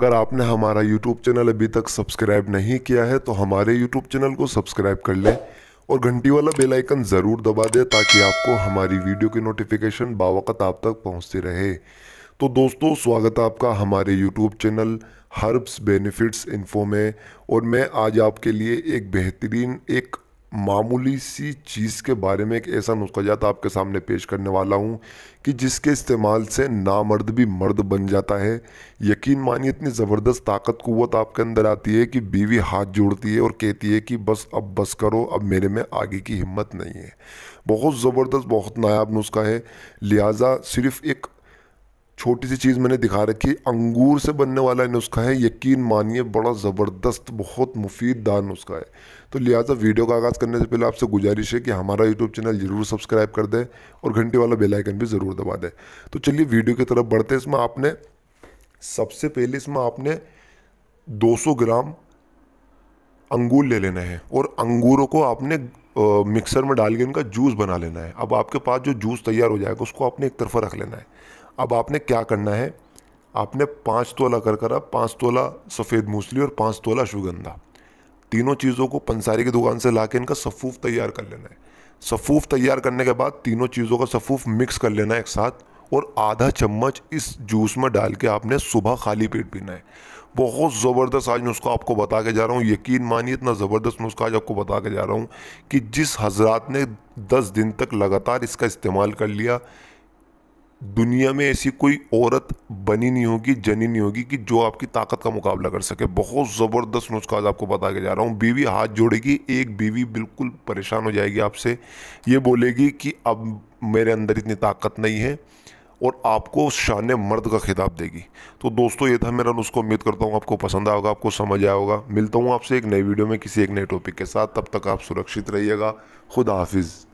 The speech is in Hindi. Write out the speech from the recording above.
अगर आपने हमारा यूट्यूब चैनल अभी तक सब्सक्राइब नहीं किया है तो हमारे यूट्यूब चैनल को सब्सक्राइब कर लें और घंटी वाला बेल आइकन ज़रूर दबा दें ताकि आपको हमारी वीडियो की नोटिफिकेशन बावक़त आप तक पहुंचती रहे तो दोस्तों स्वागत है आपका हमारे YouTube channel herbs benefits info में और मैं आज आपके लिए एक बेहतरीन एक मामूली सी चीज़ के बारे में एक ऐसा नुस्खाजात आपके सामने पेश करने वाला हूँ कि जिसके इस्तेमाल से नामर्द भी मर्द बन जाता है यकीन मानिए इतनी ज़बरदस्त ताकत कुत आपके अंदर आती है कि बीवी हाथ जोड़ती है और कहती है कि बस अब बस करो अब मेरे में आगे की हिम्मत नहीं है बहुत ज़बरदस्त बहुत नायाब नुस्खा है लिहाजा सिर्फ एक छोटी सी चीज़ मैंने दिखा रखी है अंगूर से बनने वाला नुस्खा है यकीन मानिए बड़ा ज़बरदस्त बहुत मुफीद नुस्खा है तो लिहाजा वीडियो का आगाज़ करने से पहले आपसे गुजारिश है कि हमारा यूट्यूब चैनल ज़रूर सब्सक्राइब कर दें और घंटे वाला बेलाइकन भी ज़रूर दबा दें तो चलिए वीडियो की तरफ बढ़ते इसमें आपने सबसे पहले इसमें आपने सौ ग्राम अंगूर ले लेना है और अंगूरों को आपने मिक्सर में डाल के इनका जूस बना लेना है अब आपके पास जो जूस तैयार हो जाएगा उसको आपने एक तरफा रख लेना है अब आपने क्या करना है आपने पाँच तोला कर करा पाँच तोला सफ़ेद मूसली और पाँच तोला शुगंधा तीनों चीज़ों को पंसारी की दुकान से ला के इनका सफ़ूफ तैयार कर लेना है सफ़ूफ तैयार करने के बाद तीनों चीज़ों का सफ़ूफ मिक्स कर लेना है एक साथ और आधा चम्मच इस जूस में डाल के आपने सुबह खाली पेट पीना है बहुत ज़बरदस्त आज नुस्खा आपको बता के जा रहा हूँ यकीन मानिए इतना ज़बरदस्त नुस्खा आज आपको बता के जा रहा हूँ कि जिस हजरात ने 10 दिन तक लगातार इसका इस्तेमाल कर लिया दुनिया में ऐसी कोई औरत बनी नहीं होगी जनी नहीं होगी कि जो आपकी ताकत का मुकाबला कर सके बहुत ज़बरदस्त नुस्खाज आपको बता के जा रहा हूँ बीवी हाथ जोड़ेगी एक बीवी बिल्कुल परेशान हो जाएगी आपसे ये बोलेगी कि अब मेरे अंदर इतनी ताकत नहीं है और आपको शान मर्द का खिताब देगी तो दोस्तों ये था मेरा नुस्खा उम्मीद करता हूँ आपको पसंद आएगा आपको समझ आया होगा मिलता हूँ आपसे एक नए वीडियो में किसी एक नए टॉपिक के साथ तब तक आप सुरक्षित रहिएगा खुदा हाफिज़